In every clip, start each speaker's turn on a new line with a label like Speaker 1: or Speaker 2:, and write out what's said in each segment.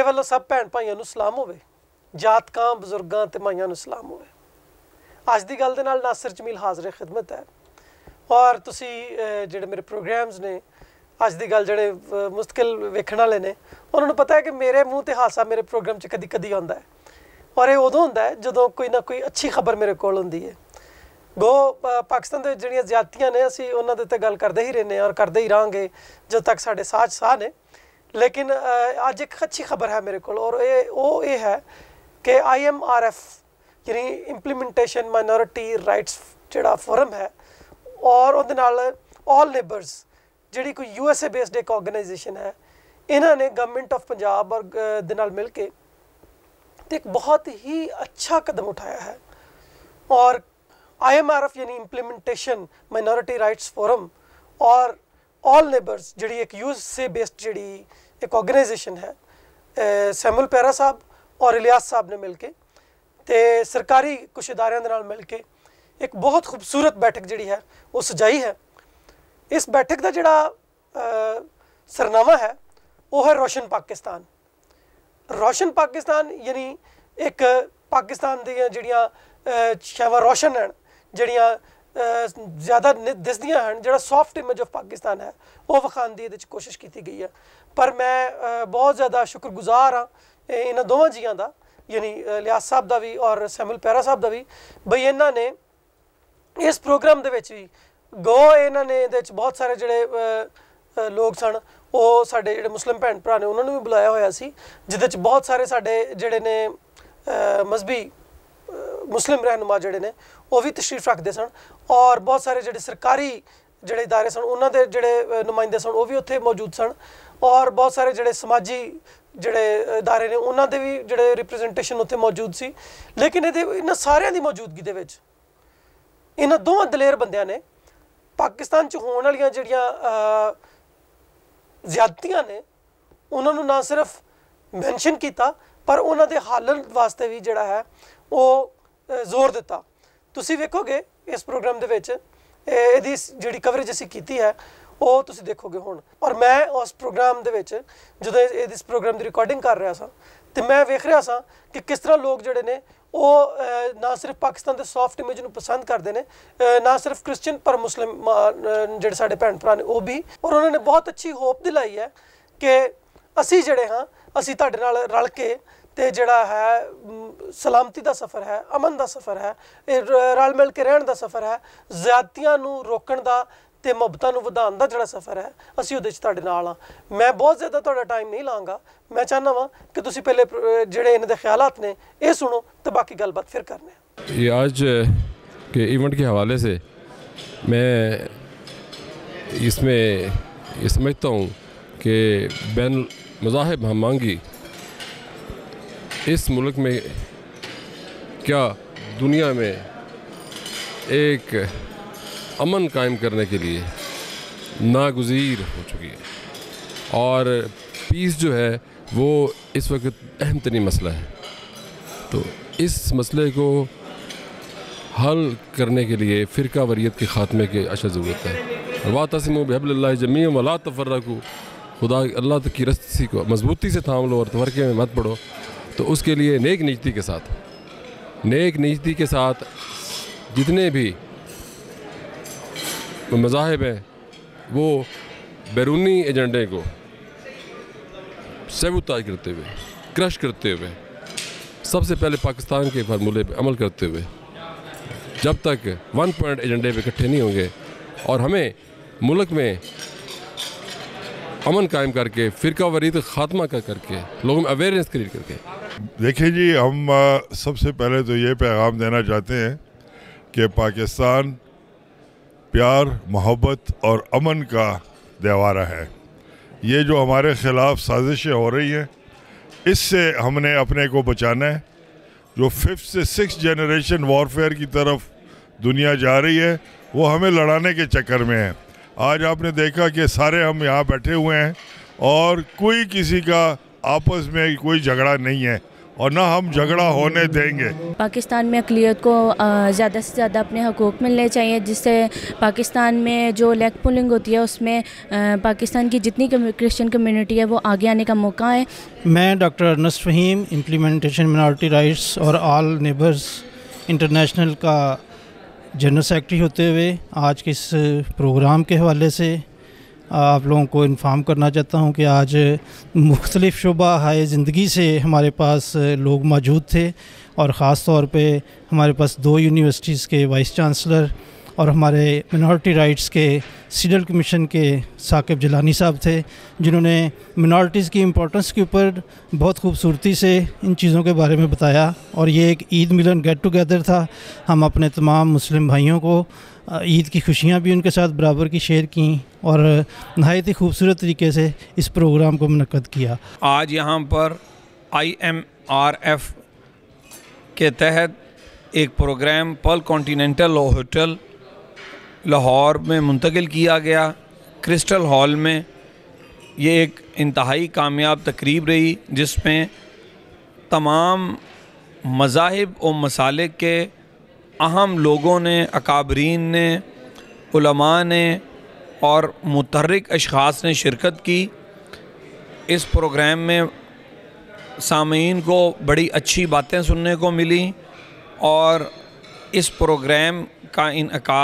Speaker 1: ਮੇਰੇ ਵੱਲੋਂ ਸਭ ਭੈਣ ਭਾਈਆਂ ਨੂੰ ਸਲਾਮ ਹੋਵੇ ਜਾਤਕਾਂ ਬਜ਼ੁਰਗਾਂ ਤੇ ਮਾਈਆਂ ਨੂੰ ਸਲਾਮ ਹੋਵੇ ਅੱਜ ਦੀ ਗੱਲ ਦੇ ਨਾਲ ਨਾਸਰ ਜਮੀਲ ਹਾਜ਼ਰ ਖਿਦਮਤ ਹੈ ਔਰ ਤੁਸੀਂ ਜਿਹੜੇ ਮੇਰੇ ਪ੍ਰੋਗਰਾਮਸ ਨੇ ਅੱਜ ਦੀ ਗੱਲ ਜਿਹੜੇ ਮੁਸ਼ਕਿਲ ਵੇਖਣ ਵਾਲੇ ਨੇ ਉਹਨਾਂ ਨੂੰ ਪਤਾ ਹੈ ਕਿ ਮੇਰੇ ਮੂੰਹ ਤੇ ਹਾਸਾ ਮੇਰੇ ਪ੍ਰੋਗਰਾਮ 'ਚ ਕਦੀ ਕਦੀ ਆਉਂਦਾ ਹੈ ਔਰ ਇਹ ਉਦੋਂ ਹੁੰਦਾ ਹੈ ਜਦੋਂ ਕੋਈ ਨਾ ਕੋਈ ਅੱਛੀ ਖਬਰ ਮੇਰੇ ਕੋਲ ਹੁੰਦੀ ਹੈ ਗੋ ਪਾਕਿਸਤਾਨ ਦੇ ਜਿਹੜੀਆਂ ਜ਼ਿਆਦਤੀਆਂ ਨੇ ਅਸੀਂ ਉਹਨਾਂ ਦੇ ਉੱਤੇ ਗੱਲ ਕਰਦੇ ਹੀ ਰਹਿੰਦੇ ਹਾਂ ਔਰ ਕਰਦੇ ਹੀ ਰਾਂਗੇ ਜਦ ਤੱਕ ਸਾਡੇ ਸਾਹ ਸਾਹ ਨੇ लेकिन अज एक अच्छी खबर है मेरे को और ए, वो ये है कि आई एम आर एफ यानी इंप्लीमेंटेशन माइनोरिटी राइट्स जोड़ा फोरम है और ऑल लेबर्स जी कोई यू एस ए बेस्ड एक ऑर्गेनाइजेशन है इन्होंने गवर्नमेंट ऑफ पंजाब और मिल के एक बहुत ही अच्छा कदम उठाया है और आई एम आर एफ यानी इंप्लीमेंटेशन माइनॉरिटी राइट्स फोरम और ਆਲ ਨੇਬਰਸ ਜਿਹੜੀ ਇੱਕ ਯੂਸ ਸੇ ਬੇਸਡ ਜਿਹੜੀ ਇੱਕ ਆਰਗੇਨਾਈਜੇਸ਼ਨ ਹੈ ਸੈਮੂਲ ਪੈਰਾ ਸਾਹਿਬ ਔਰ ਇਲਿਆਸ ਸਾਹਿਬ ਨੇ ਮਿਲ ਕੇ ਤੇ ਸਰਕਾਰੀ ਕੁਝ ਇਦਾਰਿਆਂ ਦੇ ਨਾਲ ਮਿਲ ਕੇ ਇੱਕ ਬਹੁਤ ਖੂਬਸੂਰਤ ਬੈਠਕ ਜਿਹੜੀ ਹੈ ਉਹ ਸਜਾਈ ਹੈ ਇਸ ਬੈਠਕ ਦਾ ਜਿਹੜਾ ਸਰਨਾਵਾ ਹੈ ਉਹ ਹੈ ਰੋਸ਼ਨ ਪਾਕਿਸਤਾਨ ਰੋਸ਼ਨ ਪਾਕਿਸਤਾਨ ਯਾਨੀ ਇੱਕ ਪਾਕਿਸਤਾਨ ਦੀਆਂ ਜਿਹੜੀਆਂ ਸ਼ਾਵਾ ਰੋਸ਼ਨ ਹਨ ਜਿਹੜੀਆਂ ਜ਼ਿਆਦਾ ਦਿਸਦੀਆਂ ਹਨ ਜਿਹੜਾ ਸੌਫਟ ਇਮੇਜ ਆਫ ਪਾਕਿਸਤਾਨ ਹੈ ਉਹ ਵਿਖਾਉਣ ਦੀ ਇਹਦੇ ਵਿੱਚ ਕੋਸ਼ਿਸ਼ ਕੀਤੀ ਗਈ ਹੈ ਪਰ ਮੈਂ ਬਹੁਤ ਜ਼ਿਆਦਾ ਸ਼ੁਕਰਗੁਜ਼ਾਰ ਹਾਂ ਇਹਨਾਂ ਦੋਵਾਂ ਜੀਆਂ ਦਾ ਯਾਨੀ ਲਿਆਸ ਸਾਹਿਬ ਦਾ ਵੀ ਔਰ ਸੈਮਲ ਪੈਰਾ ਸਾਹਿਬ ਦਾ ਵੀ ਬਈ ਇਹਨਾਂ ਨੇ ਇਸ ਪ੍ਰੋਗਰਾਮ ਦੇ ਵਿੱਚ ਵੀ ਗੋ ਇਹਨਾਂ ਨੇ ਇਹਦੇ ਵਿੱਚ ਬਹੁਤ ਸਾਰੇ ਜਿਹੜੇ ਲੋਕ ਸਨ ਉਹ ਸਾਡੇ ਜਿਹੜੇ ਮੁਸਲਮ ਭੈਣ ਭਰਾ ਨੇ ਉਹਨਾਂ ਨੂੰ ਵੀ ਬੁਲਾਇਆ ਹੋਇਆ ਸੀ ਜਿਹਦੇ ਵਿੱਚ ਬਹੁਤ ਸਾਰੇ ਸਾਡੇ ਜਿਹੜੇ ਨੇ ਮਜ਼ਬੀ ਮੁਸਲਿਮ ਰਹਿਨੁਮਾ ਜਿਹੜੇ ਨੇ ਉਹ ਵੀ ਤਸ਼ਰੀਫ ਰੱਖਦੇ ਸਨ ਔਰ ਬਹੁਤ ਸਾਰੇ ਜਿਹੜੇ ਸਰਕਾਰੀ ਜਿਹੜੇ ادارے ਸਨ ਉਹਨਾਂ ਦੇ ਜਿਹੜੇ ਨੁਮਾਇੰਦੇ ਸਨ ਉਹ ਵੀ ਉੱਥੇ ਮੌਜੂਦ ਸਨ ਔਰ ਬਹੁਤ ਸਾਰੇ ਜਿਹੜੇ ਸਮਾਜੀ ਜਿਹੜੇ ادارے ਨੇ ਉਹਨਾਂ ਦੇ ਵੀ ਜਿਹੜੇ ਰਿਪਰੈਜ਼ੈਂਟੇਸ਼ਨ ਉੱਥੇ ਮੌਜੂਦ ਸੀ ਲੇਕਿਨ ਇਹਦੇ ਇਹਨਾਂ ਸਾਰਿਆਂ ਦੀ ਮੌਜੂਦਗੀ ਦੇ ਵਿੱਚ ਇਹਨਾਂ ਦੋਵਾਂ ਦਲੇਰ ਬੰਦਿਆਂ ਨੇ ਪਾਕਿਸਤਾਨ 'ਚ ਹੋਣ ਵਾਲੀਆਂ ਜਿਹੜੀਆਂ ਜ਼ਿਆਦਤੀਆਂ ਨੇ ਉਹਨਾਂ ਨੂੰ ਨਾ ਸਿਰਫ ਮੈਂਸ਼ਨ ਕੀਤਾ ਪਰ ਉਹਨਾਂ ਦੇ ਹਾਲਤ ਵਾਸਤੇ ਵੀ ਜਿਹੜਾ ਹੈ ਉਹ ਜ਼ੋਰ ਦਿੱਤਾ ਤੁਸੀਂ ਵੇਖੋਗੇ ਇਸ ਪ੍ਰੋਗਰਾਮ ਦੇ ਵਿੱਚ ਇਹਦੀ ਜਿਹੜੀ ਕਵਰੇਜ ਅਸੀਂ ਕੀਤੀ ਹੈ ਉਹ ਤੁਸੀਂ ਦੇਖੋਗੇ ਹੁਣ ਔਰ ਮੈਂ ਉਸ ਪ੍ਰੋਗਰਾਮ ਦੇ ਵਿੱਚ ਜਦੋਂ ਇਸ ਪ੍ਰੋਗਰਾਮ ਦੀ ਰਿਕਾਰਡਿੰਗ ਕਰ ਰਿਹਾ ਸਾਂ ਤੇ ਮੈਂ ਵੇਖ ਰਿਹਾ ਸਾਂ ਕਿ ਕਿਸ ਤਰ੍ਹਾਂ ਲੋਕ ਜਿਹੜੇ ਨੇ ਉਹ ਨਾ ਸਿਰਫ ਪਾਕਿਸਤਾਨ ਦੇ ਸੌਫਟ ਇਮੇਜ ਨੂੰ ਪਸੰਦ ਕਰਦੇ ਨੇ ਨਾ ਸਿਰਫ ਕ੍ਰਿਸਚੀਅਨ ਪਰ ਮੁਸਲਮ ਜਿਹੜੇ ਸਾਡੇ ਭੈਣ ਭਰਾ ਨੇ ਉਹ ਵੀ ਔਰ ਉਹਨਾਂ ਨੇ ਬਹੁਤ ਅੱਛੀ ਹੋਪ ਦਿਲਾਈ ਹੈ ਕਿ ਅਸੀਂ ਜਿਹੜੇ ਹਾਂ ਅਸੀਂ ਤੁਹਾਡੇ ਨਾਲ ਰਲ ਕੇ ਤੇ ਜਿਹੜਾ ਹੈ ਸਲਾਮਤੀ ਦਾ ਸਫ਼ਰ ਹੈ ਅਮਨ ਦਾ ਸਫ਼ਰ ਹੈ ਰਲ ਮਿਲ ਕੇ ਰਹਿਣ ਦਾ ਸਫ਼ਰ ਹੈ ਜ਼ਿਆਦਤੀਆਂ ਨੂੰ ਰੋਕਣ ਦਾ ਤੇ ਮੁਹੱਬਤਾਂ ਨੂੰ ਵਧਾਉਣ ਦਾ ਜਿਹੜਾ ਸਫ਼ਰ ਹੈ ਅਸੀਂ ਉਹਦੇ 'ਚ ਤੁਹਾਡੇ ਨਾਲ ਆ ਮੈਂ ਬਹੁਤ ਜ਼ਿਆਦਾ ਤੁਹਾਡਾ ਟਾਈਮ ਨਹੀਂ ਲਾਂਗਾ ਮੈਂ ਚਾਹਨਾ ਵਾਂ ਕਿ ਤੁਸੀਂ ਪਹਿਲੇ ਜਿਹੜੇ ਇਹਨਾਂ ਦੇ ਖਿਆਲਤ ਨੇ ਇਹ ਸੁਣੋ ਤੇ ਬਾਕੀ ਗੱਲਬਾਤ ਫਿਰ ਕਰਨੇ
Speaker 2: ये आज के इवेंट के हवाले से मैं इसमें ਇਸਮੇ हूँ ਕਿ ਬੈਨ ਮਜ਼ਾਹਿਬ हम मांगी इस मुल्क में क्या दुनिया में एक अमन कायम करने के लिए नागजीर हो चुकी है और पीस जो है वो इस वक्त अहम तरीन मसला है तो इस मसले को हल करने के लिए फ़िरका वरीत के ख़ात्मे की अशद अच्छा ज़रूरत है वा तसम जमी वला तफर्रा को खुदा अल्लाह की रस्सी को मजबूती से थाम लो और तफरके में मत पढ़ो तो उसके लिए नेक नीति के साथ नेक नीति के साथ जितने भी मजाहब हैं वो बैरूनी एजेंडे को सेबुताज करते हुए क्रश करते हुए सबसे पहले पाकिस्तान के फार्मूले पर अमल करते हुए जब तक वन पॉइंट एजेंडे पर इकट्ठे नहीं होंगे और हमें मुल्क में अमन कायम करके फ़िरका वरीद खात्मा कर करके लोगों में अवेयरनेस क्रिएट करके देखिए जी
Speaker 3: हम सबसे पहले तो ये पैगाम देना चाहते हैं कि पाकिस्तान प्यार मोहब्बत और अमन का देवारा है ये जो हमारे ख़िलाफ़ साजिशें हो रही हैं इससे हमने अपने को बचाना है जो फिफ्थ से सिक्स जनरेशन वॉरफेयर की तरफ दुनिया जा रही है वो हमें लड़ाने के चक्कर में है आज आपने देखा कि सारे हम यहाँ बैठे हुए हैं और कोई किसी का आपस में कोई झगड़ा नहीं है और ना हम झगड़ा होने देंगे
Speaker 4: पाकिस्तान में अकलीत को ज़्यादा से ज़्यादा अपने हकूक़ मिलने चाहिए जिससे पाकिस्तान में जो लेग पुलिंग होती है उसमें पाकिस्तान की जितनी क्रिश्चियन कम्यूनिटी है वो आगे आने का मौका है
Speaker 1: मैं doctor Anas Faheem implementation minority rights और आल नेबर्स इंटरनेशनल का जनरल सेक्रेटरी होते हुए आज के इस प्रोग्राम के हवाले से आप लोगों को इन्फॉर्म करना चाहता हूँ कि आज मुख्तलिफ़ शुबा हाय ज़िंदगी से हमारे पास लोग मौजूद थे और ख़ास तौर पर हमारे पास दो यूनिवर्सिटीज़ के वाइस चांसलर और हमारे मिनॉरिटी राइट्स के सीडल कमीशन के साकिब जलानी साहब थे जिन्होंने मिनॉरिटीज़ की इम्पोर्टेंस के ऊपर बहुत खूबसूरती से इन चीज़ों के बारे में बताया और ये एक ईद मिलन गेट टुगेदर था हम अपने तमाम मुस्लिम भाइयों को ईद की खुशियाँ भी उनके साथ बराबर की शेयर की और नहायत ही खूबसूरत तरीके से इस प्रोग्राम को मनकद किया
Speaker 5: आज यहाँ पर आई एम आर एफ़ के तहत एक प्रोग्राम पल कॉन्टीनेंटल होटल लाहौर में मुंतकिल किया गया क्रिस्टल हॉल में ये एक इंतहाई कामयाब तकरीब रही जिसमें तमाम मजाहब और मसालिक के अहम लोगों ने अकाबरीन ने उलमा ने और मतरक अशास ने शिरकत की इस प्रोग्राम में सामीन को बड़ी अच्छी बातें सुनने को मिली और इस प्रोग्राम का इनका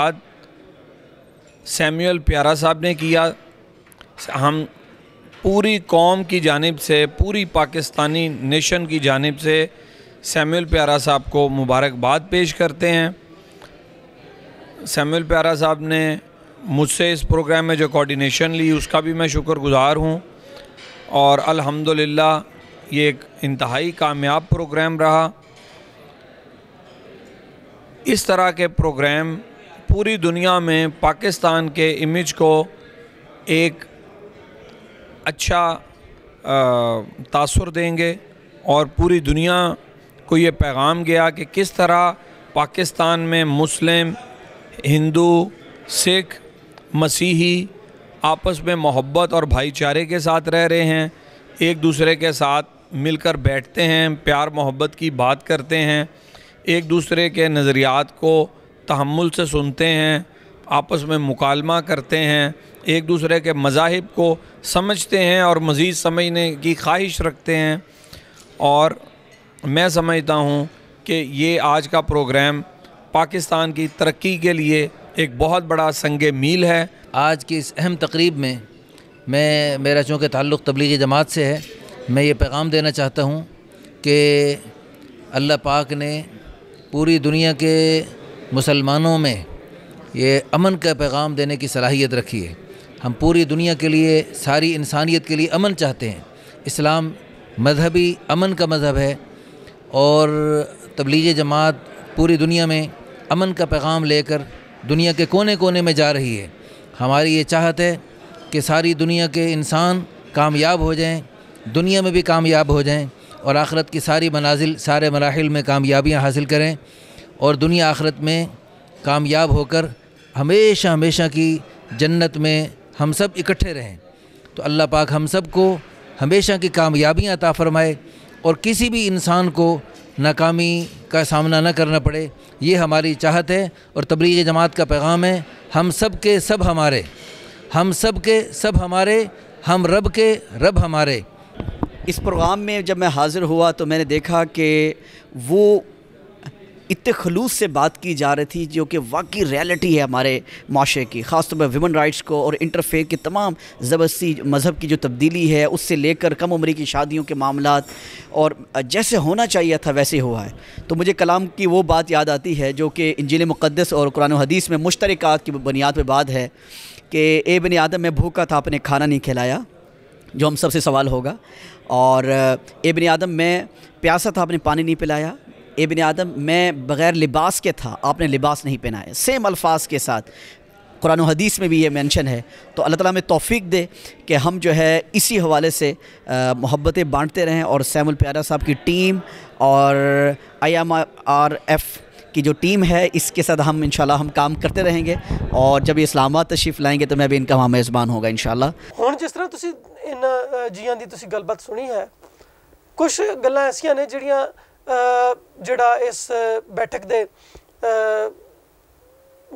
Speaker 5: सैमुअल प्यारा साहब ने किया हम पूरी कौम की जानब से पूरी पाकिस्तानी नेशन की जानब से सैमुअल प्यारा साहब को मुबारकबाद पेश करते हैं सैमुअल प्यारा साहब ने मुझसे इस प्रोग्राम में जो कोऑर्डिनेशन ली उसका भी मैं शुक्रगुजार हूँ और अल्हम्दुलिल्लाह ये एक इंतहाई कामयाब प्रोग्राम रहा इस तरह के प्रोग्राम पूरी दुनिया में पाकिस्तान के इमेज को एक अच्छा तासर देंगे और पूरी दुनिया को ये पैगाम गया कि किस तरह पाकिस्तान में मुस्लिम हिंदू सिख मसीही आपस में मोहब्बत और भाईचारे के साथ रह रहे हैं एक दूसरे के साथ मिलकर बैठते हैं प्यार मोहब्बत की बात करते हैं एक दूसरे के नज़रियात को तहमुल से सुनते हैं आपस में मुकालमा करते हैं एक दूसरे के मजाहब को समझते हैं और मज़ीद समझने की ख्वाहिश रखते हैं और मैं समझता हूँ कि ये आज का प्रोग्राम पाकिस्तान की तरक्की के लिए एक बहुत बड़ा संग मील है आज की इस अहम तकरीब में मैं मेरा चूँकि
Speaker 3: ताल्लुक़ तबलीगी जमात से है मैं ये पैगाम देना चाहता हूँ कि अल्लाह पाक ने पूरी दुनिया के मुसलमानों में ये अमन का पैगाम देने की सलाहियत रखी है हम पूरी दुनिया के लिए सारी इंसानियत के लिए अमन चाहते हैं इस्लाम मजहबी अमन का मज़हब है और तबलीग जमात पूरी दुनिया में अमन का पैगाम लेकर दुनिया के कोने कोने में जा रही है हमारी ये चाहत है कि सारी दुनिया के इंसान कामयाब हो जाएं दुनिया में भी कामयाब हो जाएं और आखरत की सारी मनाजिल सारे मराहल में कामयाबियाँ हासिल करें और दुनिया आखरत में कामयाब होकर हमेशा हमेशा की जन्नत में हम सब इकट्ठे रहें तो अल्लाह पाक हम सब को हमेशा की कामयाबियाँ अता फ़रमाए और किसी भी इंसान को नाकामी का सामना न करना पड़े ये हमारी चाहत है और तबलीग जमात का पैगाम है हम सब के सब हमारे हम सब के सब हमारे हम रब के
Speaker 6: रब हमारे इस प्रोग्राम में जब मैं हाज़िर हुआ तो मैंने देखा कि वो इतने खलूस से बात की जा रही थी जो कि वाकई रियलिटी है हमारे माशरे की ख़ासतौर पर वुमेन राइट्स को और इंटरफेथ के तमाम ज़बरदस्ती मज़हब की जो तब्दीली है उससे लेकर कम उम्र की शादियों के मामला और जैसे होना चाहिए था वैसे हुआ है तो मुझे कलाम की वो बात याद आती है जो कि इंजिल मुक़दस और कुरान हदीस में मुश्तरक की बुनियाद पर बात है कि ए बन आदम में भूखा था आपने खाना नहीं खिलाया जो हम सबसे सवाल होगा और ए बन आदम में प्यासा था आपने पानी नहीं पिलाया इबन आदम मैं बग़ैर लिबास के था आपने लिबास नहीं पहनाया सेम अल्फाज के साथ कुरान हदीस में भी ये मेंशन है तो अल्लाह ताला में तौफीक दे कि हम जो है इसी हवाले से मोहब्बतें बांटते रहें और सैमुल प्यारा साहब की टीम और आई एम आर एफ़ की जो टीम है इसके साथ हम इन हम काम करते रहेंगे और जब इस्लामाबाद तशरीफ लाएंगे तो मैं भी इनका वहाँ मेज़बान होगा इन
Speaker 1: ਹੁਣ ਜਿਸ ਤਰ੍ਹਾਂ ਤੁਸੀਂ इन जिया की गलबात सुनी है कुछ ਕੁਝ ਗੱਲਾਂ ने ਨੇ जड़ा इस बैठक के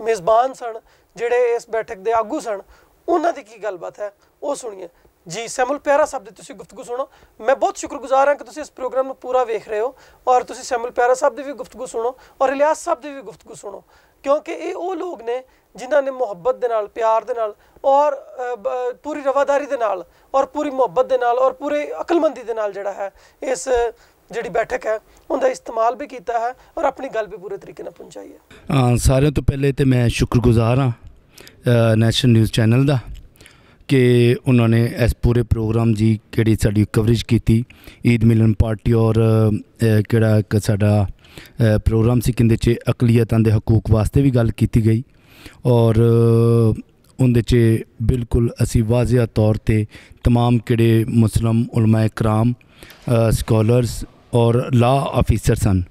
Speaker 1: मेजबान सन जे इस बैठक के आगू सन उन्होंने की गलबात है वह सुनिए जी सैमुल प्यारा साहब की तुम गुफ्तगु सुनो मैं बहुत शुक्रगुजार हाँ कि तुम इस प्रोग्राम में पूरा वेख रहे हो और सैमुल प्यारा साहब की भी गुफ्तगु सुनो और रिलियास साहब की भी गुफ्तगु सुनो क्योंकि ये वो लोग ने जिन्होंने मुहब्बत के नाल प्यार और पूरी रवादारी और पूरी मुहब्बत के नाल और पूरी अकलमंदी जड़ा है इस ਜਿਹੜੀ ਬੈਠਕ ਹੈ ਉਹਦਾ ਇਸਤੇਮਾਲ ਵੀ ਕੀਤਾ ਹੈ ਔਰ ਆਪਣੀ ਗੱਲ ਵੀ ਪੂਰੇ ਤਰੀਕੇ ਨਾਲ ਪਹੁੰਚਾਈ
Speaker 4: ਹੈ ਸਾਰਿਆਂ ਤੋਂ ਪਹਿਲੇ ਤੇ ਮੈਂ ਸ਼ੁਕਰਗੁਜ਼ਾਰ ਹਾਂ ਨੈਸ਼ਨਲ ਨਿਊਜ਼ ਚੈਨਲ ਦਾ ਕਿ ਉਹਨਾਂ ਨੇ ਇਸ ਪੂਰੇ ਪ੍ਰੋਗਰਾਮ ਜੀ ਕਿਹੜੀ ਸਾਡੀ ਕਵਰੇਜ ਕੀਤੀ ਈਦ ਮਿਲਨ ਪਾਰਟੀ ਔਰ ਕਿਹੜਾ ਸਾਡਾ ਪ੍ਰੋਗਰਾਮ ਸੀ ਕਿੰਦੇ ਚ ਅਕਲੀਅਤਾਂ ਦੇ ਹਕੂਕ ਵਾਸਤੇ ਵੀ ਗੱਲ ਕੀਤੀ ਗਈ ਔਰ ਉਹਦੇ 'ਚ ਬਿਲਕੁਲ ਅਸੀਂ ਵਾਜ਼ਿਆ ਤੌਰ ਤੇ तमाम ਕਿਹੜੇ ਮੁਸਲਮ ਉਲਮਾ ਇਕਰਾਮ ਸਕਾਲਰਸ ਔਰ ਲਾ ਆਫੀਸਰ ਸਨ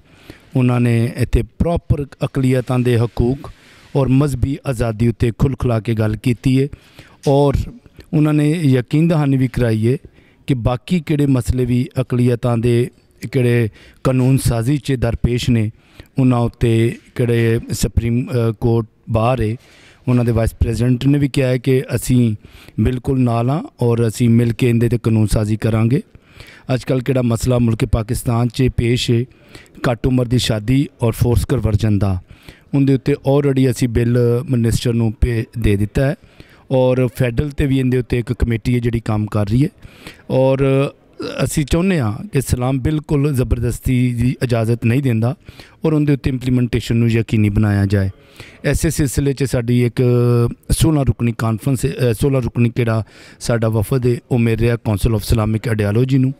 Speaker 4: ਉਹਨਾਂ ਨੇ ਇੱਥੇ ਪ੍ਰੋਪਰ ਅਕਲੀਅਤਾਂ ਦੇ ਹਕੂਕ ਔਰ ਮਜ਼ਬੀ ਆਜ਼ਾਦੀ ਉੱਤੇ ਖੁੱਲ ਕੇ ਗੱਲ ਕੀਤੀ ਏ ਔਰ ਉਹਨਾਂ ਨੇ ਯਕੀਨ ਦਹਾਨੀ ਵੀ ਕਰਾਈ ਏ ਕਿ ਬਾਕੀ ਕਿਹੜੇ ਮਸਲੇ ਵੀ ਅਕਲੀਅਤਾਂ ਦੇ ਕਿਹੜੇ ਕਾਨੂੰਨ ਸਾਜ਼ੀ 'ਚ ਦਰਪੇਸ਼ ਨੇ ਉਹਨਾਂ ਉੱਤੇ ਕਿਹੜੇ ਸੁਪਰੀਮ ਕੋਰਟ ਬਾਹਰ ਏ ਉਹਨਾਂ ਦੇ ਵਾਈਸ ਪ੍ਰੈਜ਼ੀਡੈਂਟ ਨੇ ਵੀ ਕਿਹਾ ਹੈ ਕਿ ਅਸੀਂ ਬਿਲਕੁਲ ਨਾਲ ਆ ਔਰ ਅਸੀਂ ਮਿਲ ਕੇ ਇਹਦੇ ਤੇ ਕਾਨੂੰਨ ਸਾਜ਼ੀ ਕਰਾਂਗੇ ਅੱਜ ਕੱਲ ਕਿਹੜਾ ਮਸਲਾ ਮੁਲਕ ਪਾਕਿਸਤਾਨ 'ਚ ਪੇਸ਼ ਹੈ ਘੱਟ ਉਮਰ ਦੀ ਸ਼ਾਦੀ ਔਰ ਫੋਰਸ ਕਨਵਰਜਨ ਦਾ ਉਹਦੇ ਉੱਤੇ ਆਲਰੇਡੀ ਅਸੀਂ ਬਿੱਲ ਮਿਨਿਸਟਰ ਨੂੰ ਦੇ ਦਿੱਤਾ ਹੈ ਔਰ ਫੈਡਰਲ ਤੇ ਵੀ ਇਹਦੇ ਉੱਤੇ ਇੱਕ ਕਮੇਟੀ ਹੈ ਜਿਹੜੀ ਕੰਮ ਕਰ ਰਹੀ ਹੈ ਔਰ ਅਸੀਂ ਚਾਹੁੰਦੇ ਹਾਂ ਕਿ ਸਲਾਮ ਬਿਲਕੁਲ ਜ਼ਬਰਦਸਤੀ ਦੀ ਇਜਾਜ਼ਤ ਨਹੀਂ ਦਿੰਦਾ ਔਰ ਉਹਦੇ ਉੱਤੇ ਇੰਪਲੀਮੈਂਟੇਸ਼ਨ ਨੂੰ ਯਕੀਨੀ ਬਣਾਇਆ ਜਾਏ ਐਸੇ ਸਿਲਸਿਲੇ 'ਚ ਸਾਡੀ ਇੱਕ 16 ਰੁਕਨੀ ਕਾਨਫਰੰਸ 16 ਰੁਕਨੀ ਕਿਹੜਾ ਸਾਡਾ ਵਫਦ ਹੈ ਉਹ ਕਾਉਂਸਲ ਆਫ ਇਸਲਾਮਿਕ ਆਈਡੀਓਲੋਜੀ ਨੂੰ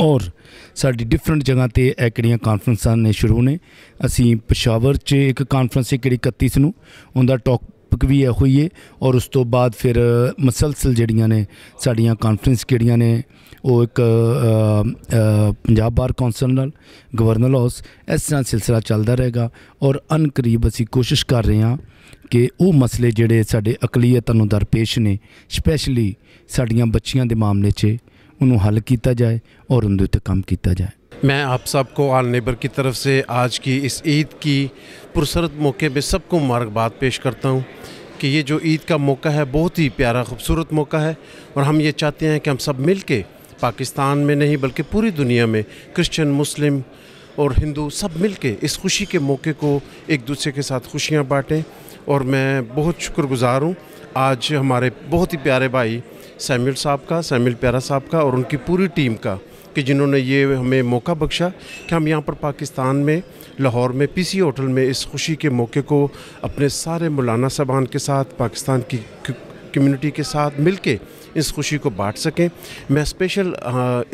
Speaker 4: ਔਰ ਸਾਡੀ ਡਿਫਰੈਂਟ ਜਗ੍ਹਾ ਤੇ ਇਹ ਕਿਹੜੀਆਂ ਕਾਨਫਰੰਸਾਂ ਨੇ ਸ਼ੁਰੂ ਨੇ ਅਸੀਂ ਪਸ਼ਾਵਰ 'ਚ ਇੱਕ ਕਾਨਫਰੰਸ ਹੈ ਕਿਹੜੀ 31 ਨੂੰ ਉਹਦਾ ਟਾਕ ਟੌਪਿਕ ਵੀ ਇਹ ਹੀ ਹੈ ਔਰ ਉਸ ਤੋਂ ਬਾਅਦ ਫਿਰ ਮਸਲਸਲ ਜਿਹੜੀਆਂ ਨੇ ਸਾਡੀਆਂ ਕਾਨਫਰੰਸ ਕਿਹੜੀਆਂ ਨੇ ਉਹ ਇੱਕ ਪੰਜਾਬ ਬਾਰ ਕੌਂਸਲ ਨਾਲ ਗਵਰਨਰ ਹਾਊਸ ਇਸ ਤਰ੍ਹਾਂ ਸਿਲਸਿਲਾ ਚੱਲਦਾ ਰਹੇਗਾ ਔਰ ਅਨਕਰੀਬ ਅਸੀਂ ਕੋਸ਼ਿਸ਼ ਕਰ ਰਹੇ ਹਾਂ ਕਿ ਉਹ ਮਸਲੇ ਜਿਹੜੇ ਸਾਡੇ ਅਕਲੀਅਤ ਨੂੰ ਦਰਪੇਸ਼ ਨੇ ਸਪੈਸ਼ਲੀ ਸਾਡੀਆਂ ਬੱਚੀਆਂ ਦੇ ਮਾਮਲੇ 'ਚ उन्होंने हल किया जाए और उन काम किया जाए
Speaker 7: मैं आप सबको आल नेबर की तरफ से आज की इस ईद की पुरसरत मौके पर सबको मुबारकबाद पेश करता हूँ कि ये जो ईद का मौका है बहुत ही प्यारा खूबसूरत मौका है और हम ये चाहते हैं कि हम सब मिल के पाकिस्तान में नहीं बल्कि पूरी दुनिया में क्रिश्चन मुस्लिम और हिंदू सब मिल के इस खुशी के मौके को एक दूसरे के साथ खुशियाँ बाँटें और मैं बहुत शुक्रगुज़ार हूँ आज हमारे बहुत ही प्यारे भाई सैमिल साहब का सैमिल प्यारा साहब का और उनकी पूरी टीम का कि जिन्होंने ये हमें मौका बख्शा कि हम यहाँ पर पाकिस्तान में लाहौर में पीसी होटल में इस खुशी के मौके को अपने सारे मौलाना साहबान के साथ पाकिस्तान की कम्युनिटी के साथ मिलके इस खुशी को बांट सकें मैं स्पेशल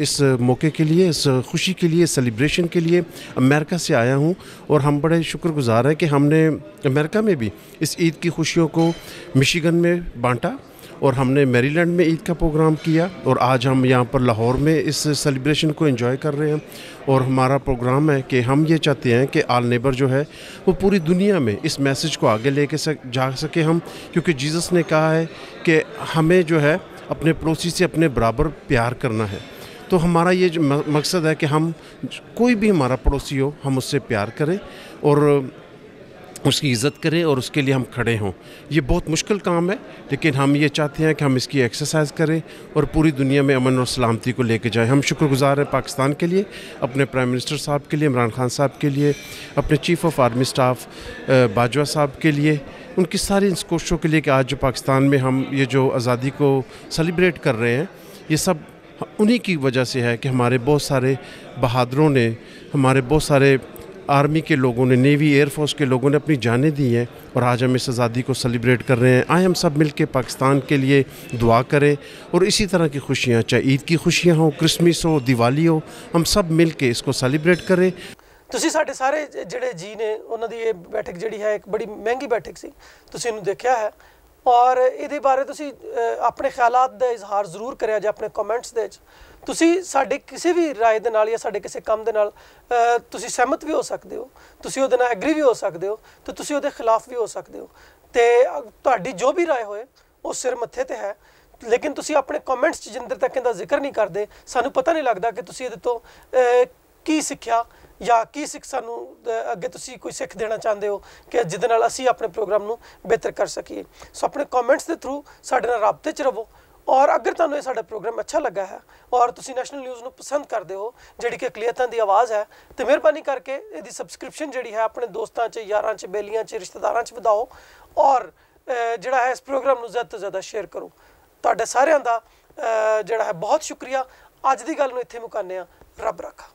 Speaker 7: इस मौके के लिए इस खुशी के लिए सेलिब्रेशन के लिए अमेरिका से आया हूं और हम बड़े शुक्रगुजार हैं कि हमने अमेरिका में भी इस ईद की खुशियों को मिशिगन में बांटा और हमने मेरीलैंड में ईद का प्रोग्राम किया और आज हम यहाँ पर लाहौर में इस सेलिब्रेशन को इन्जॉय कर रहे हैं और हमारा प्रोग्राम है कि हम ये चाहते हैं कि आल नेबर जो है वो पूरी दुनिया में इस मैसेज को आगे लेके सक जा सके हम क्योंकि जीसस ने कहा है कि हमें जो है अपने पड़ोसी से अपने बराबर प्यार करना है तो हमारा ये मकसद है कि हम कोई भी हमारा पड़ोसी हो हम उससे प्यार करें और उसकी इज़्ज़त करें और उसके लिए हम खड़े हों ये बहुत मुश्किल काम है लेकिन हम ये चाहते हैं कि हम इसकी एक्सरसाइज करें और पूरी दुनिया में अमन और सलामती को लेके जाएं हम शुक्रगुजार हैं पाकिस्तान के लिए अपने प्राइम मिनिस्टर साहब के लिए इमरान खान साहब के लिए अपने chief of army staff Bajwa साहब के लिए उनकी सारी इन कोशिशों के लिए कि आज जो पाकिस्तान में हम ये जो आज़ादी को सेलिब्रेट कर रहे हैं ये सब उन्हीं की वजह से है कि हमारे बहुत सारे बहादुरों ने हमारे बहुत सारे आर्मी के लोगों ने नेवी एयरफोर्स के लोगों ने अपनी जानें दी हैं और आज हम इस आज़ादी को सेलिब्रेट कर रहे हैं आए हम सब मिल के पाकिस्तान के लिए दुआ करें और इसी तरह की खुशियाँ चाहे ईद की खुशियाँ हों क्रिसमस हो दिवाली हो हम सब मिल के इसको सेलिब्रेट करें
Speaker 1: ਤੁਸੀਂ साढ़े सारे ਜਿਹੜੇ जी ने उन्होंने ये बैठक जी है एक बड़ी महंगी बैठक सी ਸੀ ਤੁਸੀਂ ਇਹਨੂੰ ਦੇਖਿਆ ਹੈ ਔਰ ਇਹਦੇ ਬਾਰੇ ਤੁਸੀਂ ਆਪਣੇ ਖਿਆਲਾਂ ਦਾ ਇਜ਼ਹਾਰ ਜ਼ਰੂਰ ਕਰਿਆ ਤੁਸੀਂ ਸਾਡੇ ਕਿਸੇ ਵੀ رائے ਦੇ ਨਾਲ ਜਾਂ ਸਾਡੇ ਕਿਸੇ ਕੰਮ ਦੇ ਨਾਲ ਤੁਸੀਂ ਸਹਿਮਤ ਵੀ ਹੋ ਸਕਦੇ ਹੋ ਤੁਸੀਂ ਉਹਦੇ ਨਾਲ ਐਗਰੀ ਵੀ ਹੋ ਸਕਦੇ ਹੋ ਤੇ ਤੁਸੀਂ ਉਹਦੇ ਖਿਲਾਫ ਵੀ ਹੋ ਸਕਦੇ ਹੋ ਤੇ ਤੁਹਾਡੀ ਜੋ ਵੀ رائے ਹੋਏ ਉਹ ਸਿਰ ਮੱਥੇ ਤੇ ਹੈ ਲੇਕਿਨ ਤੁਸੀਂ ਆਪਣੇ ਕਮੈਂਟਸ 'ਚ ਜਿੰਦਰ ਤੱਕ ਇਹਦਾ ਜ਼ਿਕਰ ਨਹੀਂ ਕਰਦੇ ਸਾਨੂੰ ਪਤਾ ਨਹੀਂ ਲੱਗਦਾ ਕਿ ਤੁਸੀਂ ਇਹਦੇ ਤੋਂ ਕੀ ਸਿੱਖਿਆ ਜਾਂ ਕੀ ਸਿੱਖ ਸਾਨੂੰ ਅੱਗੇ ਤੁਸੀਂ ਕੋਈ ਸਿੱਖ ਦੇਣਾ ਚਾਹੁੰਦੇ ਹੋ ਕਿ ਜਿਹਦੇ ਨਾਲ ਅਸੀਂ ਆਪਣੇ ਪ੍ਰੋਗਰਾਮ ਨੂੰ ਬਿਹਤਰ ਕਰ ਸਕੀਏ ਸੋ ਆਪਣੇ ਕਮੈਂਟਸ ਦੇ ਥਰੂ ਸਾਡੇ ਨਾਲ ਰਾਬਤੇ 'ਚ ਰਹੋ ਔਰ ਅਗਰ ਤੁਹਾਨੂੰ ਇਹ ਸਾਡਾ ਪ੍ਰੋਗਰਾਮ ਅੱਛਾ ਲੱਗਾ ਹੈ ਔਰ ਤੁਸੀਂ ਨੈਸ਼ਨਲ ਨਿਊਜ਼ ਨੂੰ ਪਸੰਦ ਕਰਦੇ ਹੋ ਜਿਹੜੀ ਕਿ ਅਕਲੀਅਤਾਂ ਦੀ ਆਵਾਜ਼ ਹੈ ਤੇ ਮਿਹਰਬਾਨੀ ਕਰਕੇ ਇਹਦੀ ਸਬਸਕ੍ਰਿਪਸ਼ਨ ਜਿਹੜੀ ਹੈ ਆਪਣੇ ਦੋਸਤਾਂ 'ਚ ਯਾਰਾਂ 'ਚ ਬੇਲੀਆਂ 'ਚ ਰਿਸ਼ਤੇਦਾਰਾਂ 'ਚ ਵਧਾਓ ਔਰ ਜਿਹੜਾ ਹੈ ਇਸ ਪ੍ਰੋਗਰਾਮ ਨੂੰ ਜ਼ਿਆਦਾ ਤੋਂ ਜ਼ਿਆਦਾ ਸ਼ੇਅਰ ਕਰੋ ਤੁਹਾਡੇ ਸਾਰਿਆਂ ਦਾ ਜਿਹੜਾ ਹੈ ਬਹੁਤ ਸ਼ੁਕਰੀਆ ਅੱਜ ਦੀ ਗੱਲ ਨੂੰ ਇੱਥੇ ਮੁਕਾਨੇ ਆ ਰੱਬ ਰੱਖਾ